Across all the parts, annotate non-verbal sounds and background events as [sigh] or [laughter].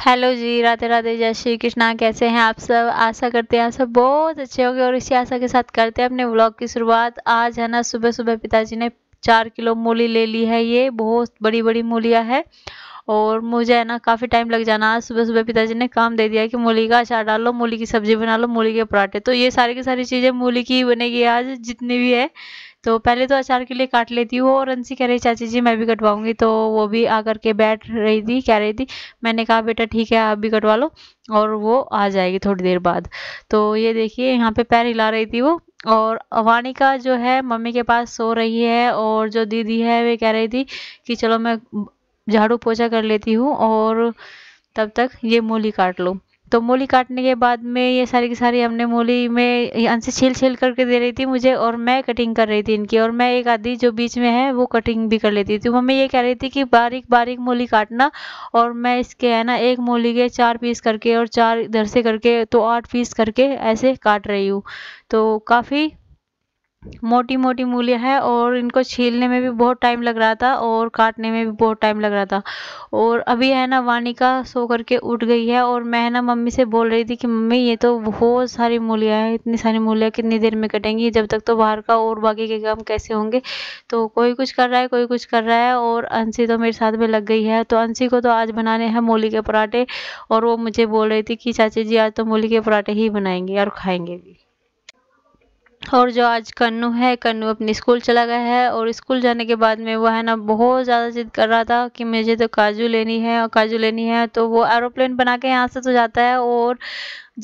Hello जी राधे राधे जय श्री कृष्णा कैसे हैं आप सब आशा करते हैं आप सब बहुत अच्छे होंगे और इसी आशा के साथ करते हैं अपने व्लॉग की शुरुआत आज है ना सुबह सुबह पिताजी ने चार किलो मूली ले ली है ये बहुत बड़ी बड़ी मूलियाँ है और मुझे है ना काफ़ी टाइम लग जाना आज सुबह सुबह पिताजी ने काम दे दिया कि मूली का अचार डाल लो मूली की सब्ज़ी बना लो मूली के पराठे तो ये सारी की सारी चीज़ें मूली की बनेगी आज जितनी भी है तो पहले तो अचार के लिए काट लेती हूँ और अंसी कह रही चाची जी मैं भी कटवाऊंगी तो वो भी आ के बैठ रही थी कह रही थी मैंने कहा बेटा ठीक है आप भी कटवा लो और वो आ जाएगी थोड़ी देर बाद तो ये देखिए यहाँ पे पैर हिला रही थी वो और वानिका जो है मम्मी के पास सो रही है और जो दीदी है वे कह रही थी कि चलो मैं झाड़ू पोछा कर लेती हूँ और तब तक ये मूली काट लो तो मूली काटने के बाद में ये सारी की सारी हमने मूली में से छील छील करके दे रही थी मुझे और मैं कटिंग कर रही थी इनकी और मैं एक आधी जो बीच में है वो कटिंग भी कर लेती थी मम्मी ये कह रही थी कि बारीक बारीक मूली काटना और मैं इसके है ना एक मूली के चार पीस करके और चार इधर से करके तो आठ पीस करके ऐसे काट रही हूँ तो काफ़ी मोटी मोटी मूलियाँ हैं और इनको छीलने में भी बहुत टाइम लग रहा था और काटने में भी बहुत टाइम लग रहा था और अभी है ना वानिका सो करके उठ गई है और मैं ना मम्मी से बोल रही थी कि मम्मी ये तो बहुत सारी मूलियाँ हैं इतनी सारी मूलियाँ कितनी देर में कटेंगी जब तक तो बाहर का और बाकी के काम कैसे होंगे तो कोई कुछ कर रहा है कोई कुछ कर रहा है और अंसी तो मेरे साथ में लग गई है तो अंसी को तो आज बनाने हैं मूली के पराठे और वो मुझे बोल रही थी कि चाची जी आज तो मूली के पराठे ही बनाएंगे और खाएँगे भी और जो आज कन्नू है कन्नू अपने स्कूल चला गया है और स्कूल जाने के बाद में वो है ना बहुत ज़्यादा जिद कर रहा था कि मुझे तो काजू लेनी है और काजू लेनी है तो वो एरोप्लेन बना के यहाँ से तो जाता है और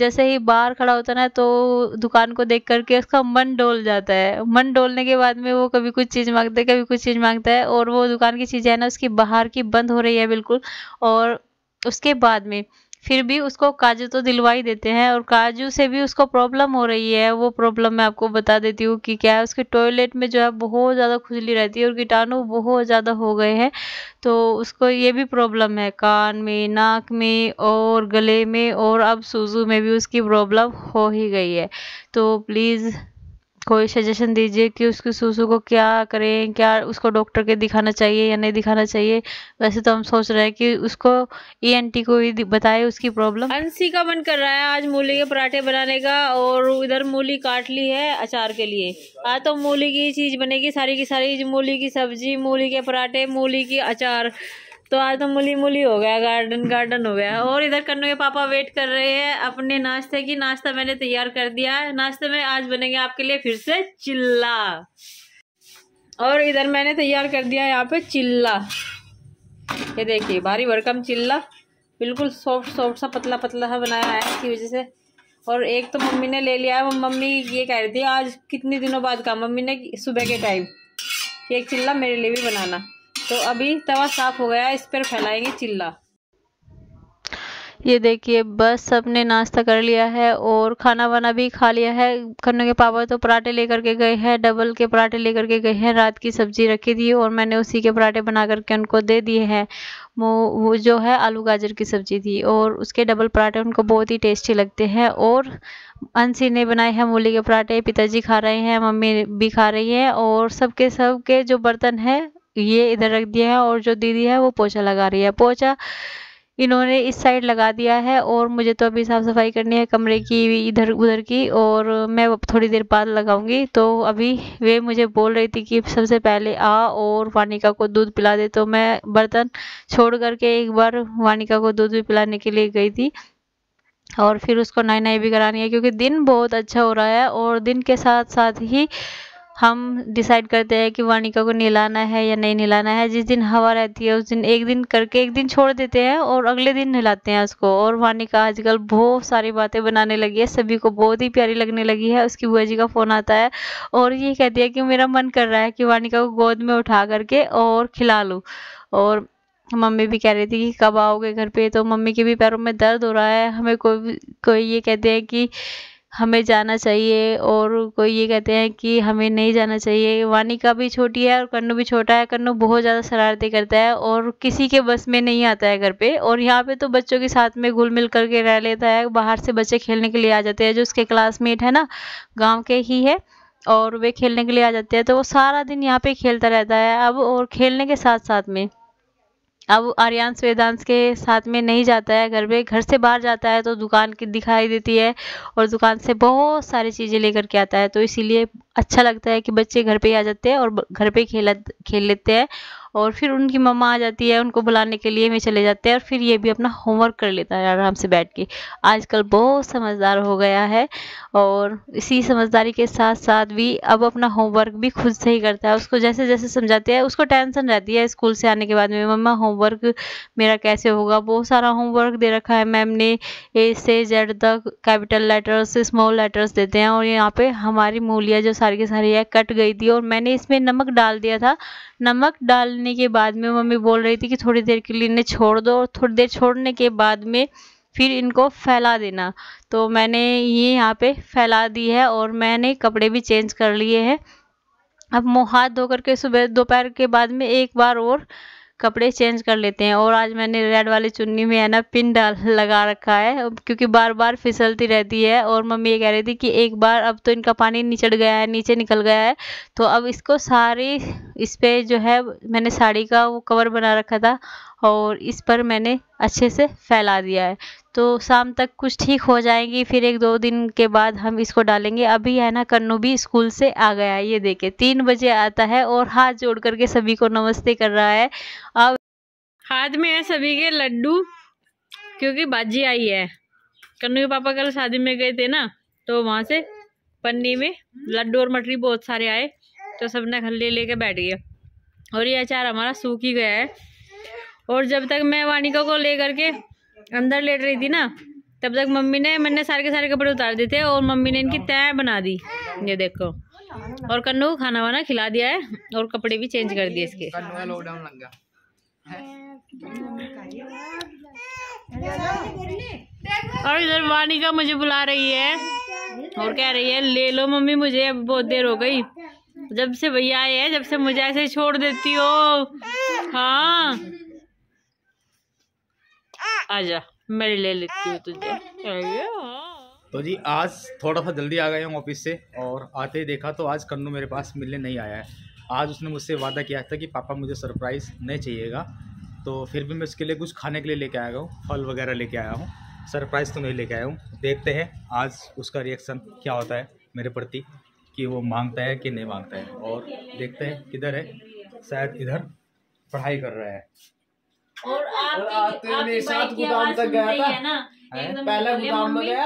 जैसे ही बाहर खड़ा होता ना तो दुकान को देख करके उसका मन डोल जाता है मन डोलने के बाद में वो कभी कुछ चीज़ मांगता है कभी कुछ चीज़ मांगता है और वो दुकान की चीज़ें है ना उसकी बाहर की बंद हो रही है बिल्कुल और उसके बाद में फिर भी उसको काजू तो दिलवा ही देते हैं और काजू से भी उसको प्रॉब्लम हो रही है वो प्रॉब्लम मैं आपको बता देती हूँ कि क्या है उसके टॉयलेट में जो है बहुत ज़्यादा खुजली रहती है और कीटाणु बहुत ज़्यादा हो गए हैं तो उसको ये भी प्रॉब्लम है कान में नाक में और गले में और अब सूजू में भी उसकी प्रॉब्लम हो ही गई है तो प्लीज़ कोई सजेशन दीजिए कि उसकी सुसु को क्या करें क्या उसको डॉक्टर के दिखाना चाहिए या नहीं दिखाना चाहिए वैसे तो हम सोच रहे हैं कि उसको ई एन टी को ही बताए उसकी प्रॉब्लम अंसी का मन कर रहा है आज मूली के पराठे बनाने का और इधर मूली काट ली है अचार के लिए आज तो मूली की चीज़ बनेगी सारी की सारी मूली की सब्जी मूली के पराठे मूली की अचार तो आज तो मुली मुली हो गया गार्डन गार्डन हो गया और इधर कन्नो के पापा वेट कर रहे हैं अपने नाश्ते की नाश्ता मैंने तैयार कर दिया है नाश्ते में आज बनेंगे आपके लिए फिर से चिल्ला और इधर मैंने तैयार कर दिया है यहाँ पे चिल्ला ये देखिए भारी भरकम चिल्ला बिल्कुल सॉफ्ट सॉफ्ट सा पतला पतला सा बनाया है इसकी वजह से और एक तो मम्मी ने ले लिया है वो मम्मी ये कह रही थी आज कितने दिनों बाद का मम्मी ने सुबह के टाइम एक चिल्ला मेरे लिए भी बनाना तो अभी तवा साफ हो गया इस पर फैलाएंगे चिल्ला ये देखिए बस सबने नाश्ता कर लिया है और खाना वाना भी खा लिया है करने के पापा तो पराठे लेकर के गए हैं डबल के पराठे लेकर के गए हैं रात की सब्जी रखी थी और मैंने उसी के पराठे बना करके उनको दे दिए हैं वो वो जो है आलू गाजर की सब्जी थी और उसके डबल पराठे उनको बहुत ही टेस्टी लगते हैं और अंशी ने बनाए हैं मूली के पराठे पिताजी खा रहे हैं मम्मी भी खा रही है और सबके सब के जो बर्तन है ये इधर रख दिया है और जो दीदी है वो पोछा लगा रही है पोछा इन्होंने इस साइड लगा दिया है और मुझे तो अभी साफ़ सफाई करनी है कमरे की इधर उधर की और मैं थोड़ी देर बाद लगाऊंगी तो अभी वे मुझे बोल रही थी कि सबसे पहले आ और वानिका को दूध पिला दे तो मैं बर्तन छोड़ करके एक बार वानिका को दूध भी पिलाने के लिए गई थी और फिर उसको नई नई भी करानी है क्योंकि दिन बहुत अच्छा हो रहा है और दिन के साथ साथ ही हम डिसाइड करते हैं कि वानिका को नहलाना है या नहीं नहलाना है जिस दिन हवा रहती है उस दिन एक दिन करके एक दिन छोड़ देते हैं और अगले दिन नहलाते हैं उसको और वानिका आजकल बहुत सारी बातें बनाने लगी है सभी को बहुत ही प्यारी लगने लगी है उसकी बुआ जी का फ़ोन आता है और ये कहती है कि मेरा मन कर रहा है कि वानिका को गोद में उठा करके और खिला लूँ और मम्मी भी कह रही थी कि कब आओगे घर पे तो मम्मी के भी पैरों में दर्द हो रहा है हमें कोई कोई ये कहते हैं कि हमें जाना चाहिए और कोई ये कहते हैं कि हमें नहीं जाना चाहिए वानिका भी छोटी है और कन्नू भी छोटा है कन्नू बहुत ज़्यादा शरारती करता है और किसी के बस में नहीं आता है घर पे और यहाँ पे तो बच्चों के साथ में घुल मिल करके रह लेता है बाहर से बच्चे खेलने के लिए आ जाते हैं जो उसके क्लासमेट है ना गाँव के ही है और वे खेलने के लिए आ जाते हैं तो वो सारा दिन यहाँ पे खेलता रहता है अब और खेलने के साथ साथ में अब आर्यांश वेदांश के साथ में नहीं जाता है घर में घर से बाहर जाता है तो दुकान की दिखाई देती है और दुकान से बहुत सारी चीज़ें लेकर के आता है तो इसीलिए अच्छा लगता है कि बच्चे घर पे ही आ जाते हैं और घर पे खेला खेल लेते हैं और फिर उनकी मम्मा आ जाती है उनको बुलाने के लिए भी चले जाते हैं और फिर ये भी अपना होमवर्क कर लेता है आराम से बैठ के आजकल बहुत समझदार हो गया है और इसी समझदारी के साथ साथ भी अब अपना होमवर्क भी खुद से ही करता है उसको जैसे जैसे समझाते हैं उसको टेंशन रहती है स्कूल से आने के बाद में मम्मा होमवर्क मेरा कैसे होगा बहुत सारा होमवर्क दे रखा है मैम ने ए से जेड तक कैपिटल लेटर्स स्मॉल लेटर्स देते हैं और यहाँ पे हमारी मूलिया जो सारी सारी की सारी एग कट गई थी और मैंने इसमें नमक डाल दिया था नमक डालने के बाद में मम्मी बोल रही थी कि थोड़ी देर के लिए इन्हें छोड़ दो और थोड़ी देर छोड़ने के बाद में फिर इनको फैला देना तो मैंने ये यहाँ पे फैला दी है और मैंने कपड़े भी चेंज कर लिए हैं अब मुँह हाथ धो करके सुबह दोपहर के बाद में एक बार और कपड़े चेंज कर लेते हैं और आज मैंने रेड वाली चुन्नी में है ना पिन डाल [laughs] लगा रखा है क्योंकि बार बार फिसलती रहती है और मम्मी ये कह रही थी कि एक बार अब तो इनका पानी निचड़ गया है नीचे निकल गया है तो अब इसको सारी इस पर जो है मैंने साड़ी का वो कवर बना रखा था और इस पर मैंने अच्छे से फैला दिया है तो शाम तक कुछ ठीक हो जाएंगी फिर एक दो दिन के बाद हम इसको डालेंगे अभी है ना कन्नू भी स्कूल से आ गया ये देखे तीन बजे आता है और हाथ जोड़ करके सभी को नमस्ते कर रहा है अब हाथ में है सभी के लड्डू क्योंकि बाजी आई है कन्नू के पापा कल शादी में गए थे ना तो वहाँ से पन्नी में लड्डू और मटरी बहुत सारे आए तो सब सबने ले लेके बैठ गए और ये अचार हमारा सूख ही गया है और जब तक मैं वानिका को लेकर के अंदर लेट रही थी ना तब तक मम्मी ने मैंने सारे के सारे कपड़े उतार दिए थे और मम्मी ने इनकी तय बना दी ये देखो और कन्नू को खाना वाना खिला दिया है और कपड़े भी चेंज कर दिए इसके और इधर वानी का मुझे बुला रही है और कह रही है ले लो मम्मी मुझे अब बहुत देर हो गई जब से भैया आए हैं जब से मुझे ऐसे छोड़ देती हो हाँ आजा मैं ले लेती हूँ तुझे तो जी आज थोड़ा सा जल्दी आ गए हम ऑफिस से और आते ही देखा तो आज कन्नू मेरे पास मिलने नहीं आया है आज उसने मुझसे वादा किया था कि पापा मुझे सरप्राइज़ नहीं चाहिएगा तो फिर भी मैं उसके लिए कुछ खाने के लिए लेके आया हूँ फल वगैरह लेके आया हूँ सरप्राइज़ तो नहीं लेके आया हूँ देखते हैं आज उसका रिएक्शन क्या होता है मेरे प्रति कि वो मांगता है कि नहीं मांगता है और देखते हैं किधर है शायद इधर पढ़ाई कर रहा है और ना एकदम गोदाम में गया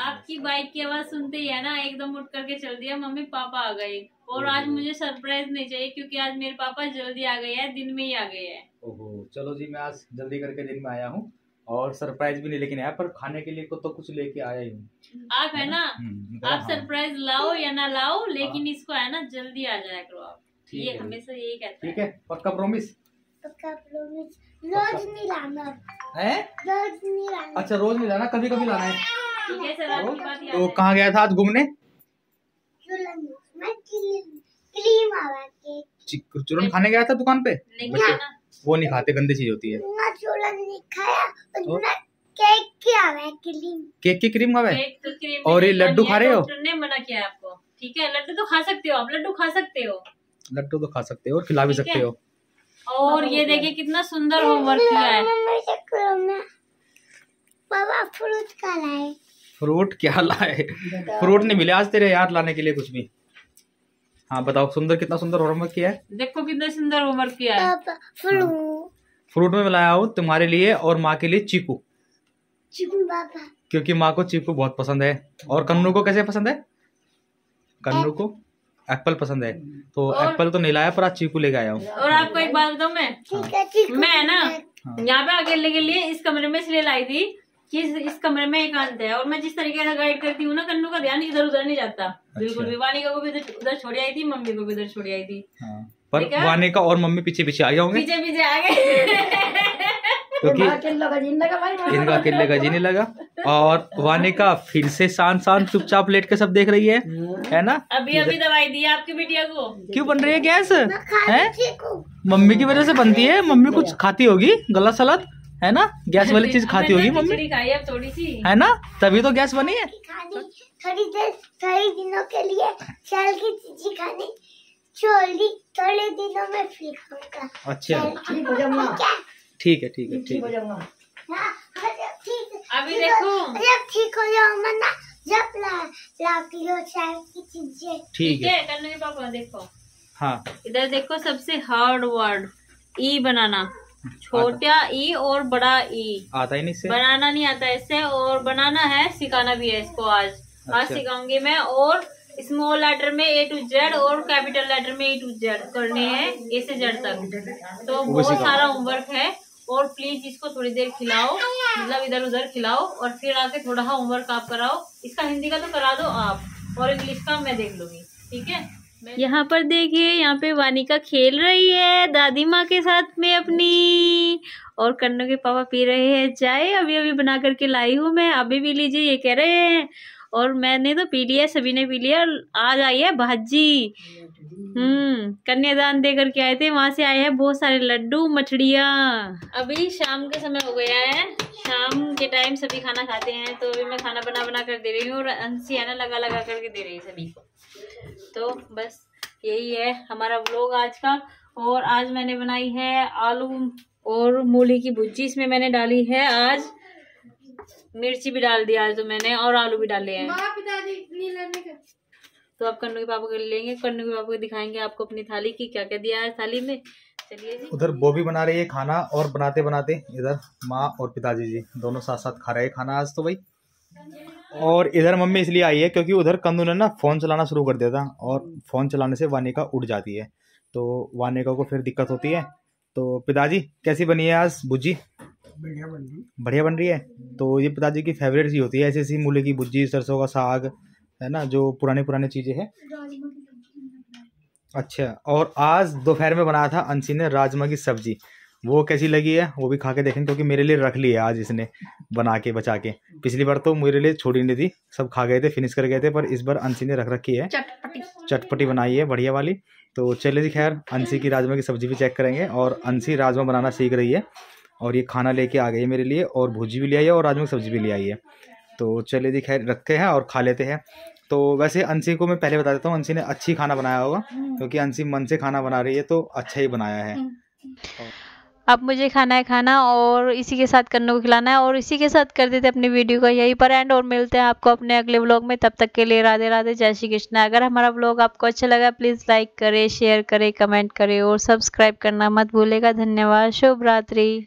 आपकी बाइक की आवाज सुनते ही है ना एकदम उठ करके चल दिया मम्मी पापा आ गए और आज मुझे सरप्राइज नहीं चाहिए क्योंकि आज मेरे पापा जल्दी आ गए हैं दिन में ही आ गए हैं ओहो चलो जी मैं आज जल्दी करके दिन में आया हूँ और सरप्राइज भी नहीं लेकिन आया पर खाने के लिए को तो कुछ लेके आया ही हूँ आप है ना हम्म, हम्म, आप हाँ। सरप्राइज लाओ या ना लाओ लेकिन हाँ। इसको है ना जल्दी आ जाया करो आप ये हमेशा यही कहते हैं ठीक है पक्का प्रोमिस पक्का प्रोमिस रोज अच्छा। नहीं लाना है रोज नहीं लाना अच्छा रोज नहीं लाना कभी कभी हाँ। लाना है तो कहाँ गया था आज घूमने चूरन खाने गया था दुकान पे वो नहीं खाते गंदी चीज होती है केक की क्रीम खावा तो और ये लड्डू खा रहे हो ने मना किया आपको ठीक है लड्डू तो खा सकते हो आप लड्डू खा सकते हो लड्डू तो खा सकते हो और खिला भी सकते हो और ये देखिए कितना सुंदर होमवर्क किया है फ्रूट का लाए फ्रूट क्या लाए फ्रूट नहीं मिले आज तेरे यार लाने के लिए कुछ भी हाँ बताओ सुंदर कितना सुंदर होमवर्क किया है देखो कितना सुंदर होमवर्क किया है फ्रूट हाँ। में लाया हूँ तुम्हारे लिए और माँ के लिए चीकू चीकू बाबा क्योंकि माँ को चीकू बहुत पसंद है और कन्नू को कैसे पसंद है कन्नू को एप्पल पसंद है तो एप्पल तो नहीं लाया पर आज चीकू लेके आया हूँ और आपको एक बात बताऊ मैं मैं ना हाँ। यहाँ पे अकेले के लिए इस कमरे में इसलिए लाई थी कि इस, इस कमरे में एकांत है और मैं जिस तरीके से गाइड करती हूँ ना कन्नू का ध्यान इधर उधर नहीं जाता अच्छा। बिल्कुल भी वानिका को भी उधर छोड़ी आई थी मम्मी को भी उधर छोड़ी आई थी हाँ। पर वानिका और मम्मी पीछे पीछे आ गए होंगे पीछे पीछे आ गए क्योंकि इनका अकेले का जी नहीं लगा और वानिका फिर से शान शान चुपचाप लेट के सब देख रही है है ना अभी अभी दवाई दी आपकी बिटिया को क्यों बन रही है गैस है मम्मी की वजह से बनती है मम्मी कुछ खाती होगी गला सलाद है ना गैस वाली चीज खाती होगी मम्मी खाई थोड़ी सी है ना तभी तो गैस बनी है थोड़ी देर थोड़ी दिनों के लिए चल की चीजें खानी छोड़ थोड़े दिनों में फिर खाऊंगा अच्छा ठीक है ठीक है ठीक है अभी देखो जब ठीक हो जाऊंगा ना जब ला ला चाय की चीजें ठीक है करने पापा देखो हाँ इधर देखो सबसे हार्ड वर्ड ई बनाना छोटा ई e और बड़ा ई e। आता ही नहीं से बनाना नहीं आता इससे और बनाना है सिखाना भी है इसको आज अच्छा। आज सिखाऊंगी मैं और स्मॉल लेटर में ए टू जेड और कैपिटल लेटर में ए टू जेड करने हैं ए से जेड तक तो बहुत सारा होमवर्क है और प्लीज इसको थोड़ी देर खिलाओ मतलब इधर उधर खिलाओ और फिर आके थोड़ा सा होमवर्क आप कराओ इसका हिंदी का तो करा दो आप और इंग्लिश का मैं देख लूंगी ठीक है यहाँ पर देखिए यहाँ पे वानिका खेल रही है दादी माँ के साथ में अपनी और कन्नों के पापा पी रहे हैं चाय अभी अभी बना करके लाई हूँ मैं अभी भी लीजिए ये कह रहे हैं और मैंने तो पी लिया सभी ने पी लिया और आज आई है भाजी हम्म कन्यादान दे करके आए थे वहाँ से आए हैं बहुत सारे लड्डू मछलियाँ अभी शाम का समय हो गया है शाम के टाइम सभी खाना खाते हैं तो अभी मैं खाना बना बना कर दे रही हूँ और ना लगा लगा करके दे रही है सभी को तो बस यही है हमारा व्लॉग आज का और आज मैंने बनाई है आलू और मूली की भुजी इसमें मैंने डाली है आज मिर्ची भी डाल दिया आज तो मैंने और आलू भी डाले हैं तो आप कन्नू के पापा को लेंगे कन्नू के पापा को दिखाएंगे आपको अपनी थाली की क्या क्या दिया है थाली में चलिए उधर वो भी बना रही है खाना और बनाते बनाते इधर माँ और पिताजी जी दोनों साथ साथ खा रहे हैं खाना आज तो भाई और इधर मम्मी इसलिए आई है क्योंकि उधर कंदू ने ना फ़ोन चलाना शुरू कर दिया था और फ़ोन चलाने से वानिका उड़ जाती है तो वानिका को फिर दिक्कत होती है तो पिताजी कैसी बनी है आज भुजी बढ़िया बन रही है तो ये पिताजी की फेवरेट चीज़ होती है ऐसी ऐसी मूली की भुजी सरसों का साग है ना जो पुराने पुराने चीज़ें हैं अच्छा और आज दोपहर में बनाया था अंशी ने राजमा की सब्जी वो कैसी लगी है वो भी खा के देखेंगे क्योंकि मेरे लिए रख ली है आज इसने बना के बचा के पिछली बार तो मेरे लिए छोड़ी नहीं थी सब खा गए थे फिनिश कर गए थे पर इस बार अंशी ने रख रखी है चटपटी चटपटी बनाई है बढ़िया वाली तो चलिए जी खैर अंशी की राजमा की सब्जी भी चेक करेंगे और अंशी राजमा बनाना सीख रही है और ये खाना लेके आ गई है मेरे लिए और भुजी भी ले आई है और राजमा की सब्ज़ी भी ले आई है तो चलिए जी खैर रखते हैं और खा लेते हैं तो वैसे अंशी को मैं पहले बता देता हूँ अंशी ने अच्छी खाना बनाया होगा हम्म। क्योंकि अंशी मन से खाना बना रही है तो अच्छा ही बनाया है हम्म। अब मुझे खाना है खाना और इसी के साथ कन्नू को खिलाना है और इसी के साथ कर देते अपनी वीडियो का यही पर एंड और मिलते हैं आपको अपने अगले व्लॉग में तब तक के लिए राधे राधे जय श्री कृष्ण अगर हमारा व्लॉग आपको अच्छा लगा प्लीज़ लाइक करें शेयर करें कमेंट करें और सब्सक्राइब करना मत भूलेगा धन्यवाद शुभ रात्रि